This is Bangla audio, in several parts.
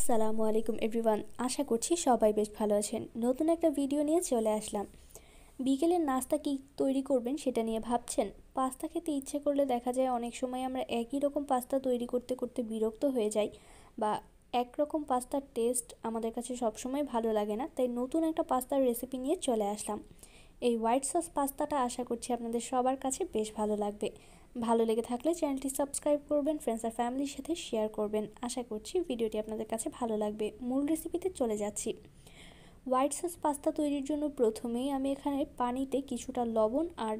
আসসালামু আলাইকুম এভরিওয়ান আশা করছি সবাই বেশ ভালো আছেন নতুন একটা ভিডিও নিয়ে চলে আসলাম বিকেলের নাস্তা কি তৈরি করবেন সেটা নিয়ে ভাবছেন পাস্তা খেতে ইচ্ছে করলে দেখা যায় অনেক সময় আমরা একই রকম পাস্তা তৈরি করতে করতে বিরক্ত হয়ে যাই বা একরকম পাস্তার টেস্ট আমাদের কাছে সবসময় ভালো লাগে না তাই নতুন একটা পাস্তার রেসিপি নিয়ে চলে আসলাম এই হোয়াইট সস পাস্তাটা আশা করছি আপনাদের সবার কাছে বেশ ভালো লাগবে ভালো লেগে থাকলে চ্যানেলটি সাবস্ক্রাইব করবেন ফ্রেন্ডস আর ফ্যামিলির সাথে শেয়ার করবেন আশা করছি ভিডিওটি আপনাদের কাছে ভালো লাগবে মূল রেসিপিতে চলে যাচ্ছি হোয়াইট সস পাস্তা তৈরির জন্য প্রথমেই আমি এখানে পানিতে কিছুটা লবণ আর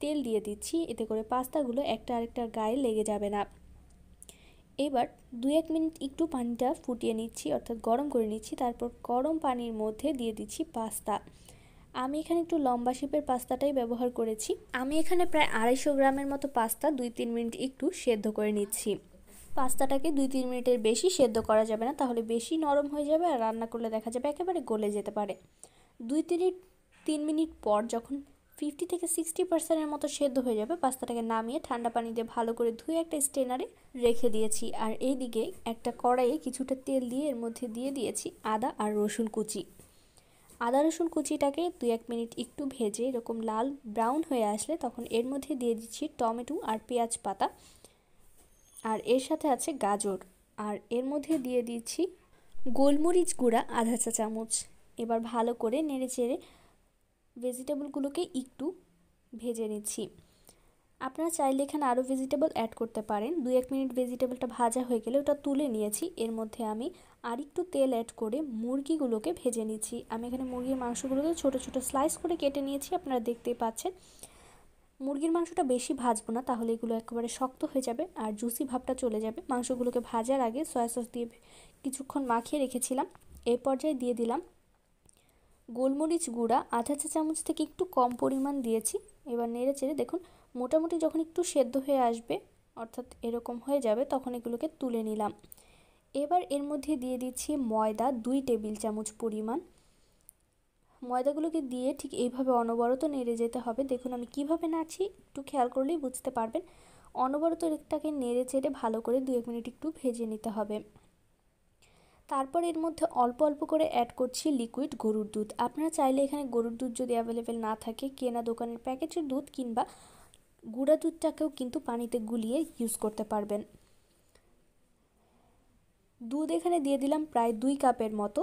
তেল দিয়ে দিচ্ছি এতে করে পাস্তাগুলো একটা আরেকটার গায়ে লেগে যাবে না এবার দু এক মিনিট একটু পানিটা ফুটিয়ে নিচ্ছি অর্থাৎ গরম করে নিচ্ছি তারপর গরম পানির মধ্যে দিয়ে দিচ্ছি পাস্তা আমি এখানে একটু লম্বা শেপের পাস্তাটাই ব্যবহার করেছি আমি এখানে প্রায় আড়াইশো গ্রামের মতো পাস্তা দুই তিন মিনিট একটু সেদ্ধ করে নিচ্ছি পাস্তাটাকে দুই তিন মিনিটের বেশি সেদ্ধ করা যাবে না তাহলে বেশি নরম হয়ে যাবে আর রান্না করলে দেখা যাবে একেবারে গলে যেতে পারে দুই তিন তিন মিনিট পর যখন ফিফটি থেকে সিক্সটি পার্সেন্টের মতো সেদ্ধ হয়ে যাবে পাস্তাটাকে নামিয়ে ঠান্ডা পানি দিয়ে ভালো করে ধুয়ে একটা স্টেনারে রেখে দিয়েছি আর এইদিকে একটা কড়াইয়ে কিছুটা তেল দিয়ে এর মধ্যে দিয়ে দিয়েছি আদা আর রসুন কুচি আদা রসুন কুচিটাকে দু এক মিনিট একটু ভেজে এরকম লাল ব্রাউন হয়ে আসলে তখন এর মধ্যে দিয়ে দিচ্ছি টমেটো আর পেঁয়াজ পাতা আর এর সাথে আছে গাজর আর এর মধ্যে দিয়ে দিচ্ছি গোলমরিচ গুঁড়া আধা চা চামচ এবার ভালো করে নেড়ে চেড়ে ভেজিটেবলগুলোকে একটু ভেজে নিচ্ছি আপনারা চাইলে এখানে আরও ভেজিটেবল অ্যাড করতে পারেন দু এক মিনিট ভেজিটেবলটা ভাজা হয়ে গেলে ওটা তুলে নিয়েছি এর মধ্যে আমি আর একটু তেল অ্যাড করে মুরগিগুলোকে ভেজে নিচ্ছি আমি এখানে মুরগির মাংসগুলোকে ছোট ছোট স্লাইস করে কেটে নিয়েছি আপনারা দেখতে পাচ্ছেন মুরগির মাংসটা বেশি ভাজবো না তাহলে এগুলো একেবারে শক্ত হয়ে যাবে আর জুসি ভাবটা চলে যাবে মাংসগুলোকে ভাজার আগে সয়া সস দিয়ে কিছুক্ষণ মাখিয়ে রেখেছিলাম এই পর্যায়ে দিয়ে দিলাম গোলমরিচ গুঁড়া আধা চা চামচ থেকে একটু কম পরিমাণ দিয়েছি এবার নেড়ে চেড়ে দেখুন মোটামুটি যখন একটু সেদ্ধ হয়ে আসবে অর্থাৎ এরকম হয়ে যাবে তখন এগুলোকে তুলে নিলাম এবার এর মধ্যে দিয়ে দিচ্ছি ময়দা দুই টেবিল চামচ পরিমাণ ময়দাগুলোকে দিয়ে ঠিক এইভাবে অনবরত নেড়ে যেতে হবে দেখুন আমি কিভাবে নাচি একটু খেয়াল করলেই বুঝতে পারবেন অনবরত এটাকে নেড়ে চেড়ে ভালো করে দু এক মিনিট একটু ভেজে নিতে হবে তারপর এর মধ্যে অল্প অল্প করে অ্যাড করছি লিকুইড গরুর দুধ আপনারা চাইলে এখানে গরুর দুধ যদি অ্যাভেলেবেল না থাকে কেনা দোকানের প্যাকেটের দুধ কিংবা গুঁড়া দুধটাকেও কিন্তু পানিতে গুলিয়ে ইউজ করতে পারবেন দুধ এখানে দিয়ে দিলাম প্রায় দুই কাপের মতো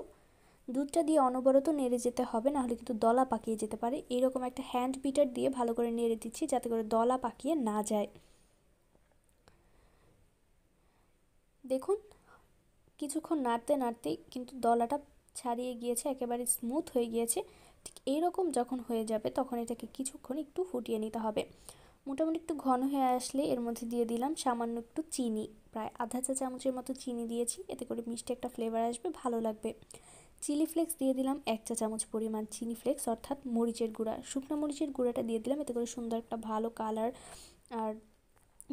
দুধটা দিয়ে অনবরত নেড়ে যেতে হবে নাহলে কিন্তু দলা পাকিয়ে যেতে পারে এরকম একটা হ্যান্ড বিটার দিয়ে ভালো করে নেড়ে দিচ্ছি যাতে করে দলা পাকিয়ে না যায় দেখুন কিছুক্ষণ নাড়তে নাড়তেই কিন্তু দলাটা ছাড়িয়ে গিয়েছে একেবারে স্মুথ হয়ে গিয়েছে ঠিক এরকম যখন হয়ে যাবে তখন এটাকে কিছুক্ষণ একটু ফুটিয়ে নিতে হবে মোটামুটি একটু ঘন হয়ে আসলে এর মধ্যে দিয়ে দিলাম সামান্য একটু চিনি প্রায় আধা চা চামচের মতো চিনি দিয়েছি এতে করে মিষ্টি একটা ফ্লেভার আসবে ভালো লাগবে চিলি ফ্লেক্স দিয়ে দিলাম এক চা চামচ পরিমাণ চিনি ফ্লেক্স অর্থাৎ মরিচের গুঁড়া শুকনো মরিচের গুঁড়াটা দিয়ে দিলাম এতে করে সুন্দর একটা ভালো কালার আর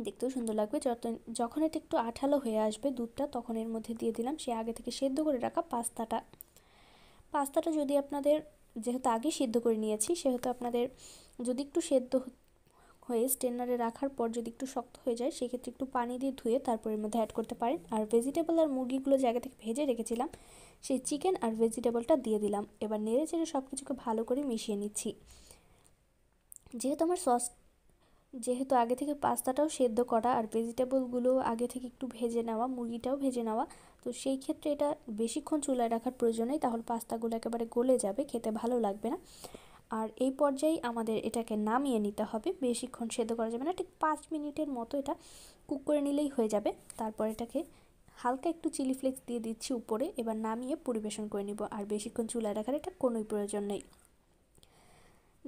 দেখতেও সুন্দর লাগবে যত যখন এটা একটু আঠালো হয়ে আসবে দুধটা তখন এর মধ্যে দিয়ে দিলাম সে আগে থেকে সেদ্ধ করে রাখা পাস্তাটা পাস্তাটা যদি আপনাদের যেহেতু আগে সিদ্ধ করে নিয়েছি সেহেতু আপনাদের যদি একটু সেদ্ধ হয়ে স্টেনারে রাখার পর যদি একটু শক্ত হয়ে যায় সেক্ষেত্রে একটু পানি দিয়ে ধুয়ে তারপরে মধ্যে অ্যাড করতে পারেন আর ভেজিটেবল আর মুরগিগুলো জায়গা থেকে ভেজে রেখেছিলাম সেই চিকেন আর ভেজিটেবলটা দিয়ে দিলাম এবার নেড়ে চেড়ে সব কিছুকে ভালো করে মিশিয়ে নিচ্ছি যেহেতু আমার সস যেহেতু আগে থেকে পাস্তাটাও সেদ্ধ করা আর ভেজিটেবলগুলো আগে থেকে একটু ভেজে নেওয়া মুরগিটাও ভেজে নেওয়া তো সেই ক্ষেত্রে এটা বেশিক্ষণ চুলায় রাখার প্রয়োজন নেই তাহলে পাস্তাগুলো একেবারে গলে যাবে খেতে ভালো লাগবে না আর এই পর্যায়ে আমাদের এটাকে নামিয়ে নিতে হবে বেশিক্ষণ সেদ্ধ করা যাবে না ঠিক পাঁচ মিনিটের মতো এটা কুক করে নিলেই হয়ে যাবে তারপর এটাকে হালকা একটু চিলি ফ্লেক্স দিয়ে দিচ্ছি উপরে এবার নামিয়ে পরিবেশন করে নিব আর বেশিক্ষণ চুলায় রাখার এটা কোনোই প্রয়োজন নেই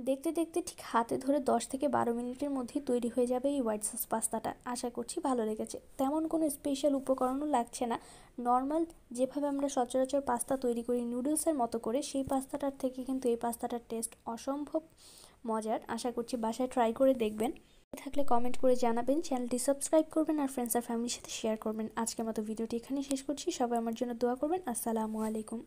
দেখতে দেখতে ঠিক হাতে ধরে 10 থেকে বারো মিনিটের মধ্যে তৈরি হয়ে যাবে এই হোয়াইট সস পাস্তাটা আশা করছি ভালো লেগেছে তেমন কোনো স্পেশাল উপকরণও লাগছে না নর্মাল যেভাবে আমরা সচরাচর পাস্তা তৈরি করি নুডলসের মতো করে সেই পাস্তাটার থেকে কিন্তু এই পাস্তাটার টেস্ট অসম্ভব মজার আশা করছি বাসায় ট্রাই করে দেখবেন থাকলে কমেন্ট করে জানাবেন চ্যানেলটি সাবস্ক্রাইব করবেন আর ফ্রেন্ডস আর ফ্যামিলির সাথে শেয়ার করবেন আজকের মতো ভিডিওটি এখানে শেষ করছি সবাই আমার জন্য দোয়া করবেন আসসালামু আলাইকুম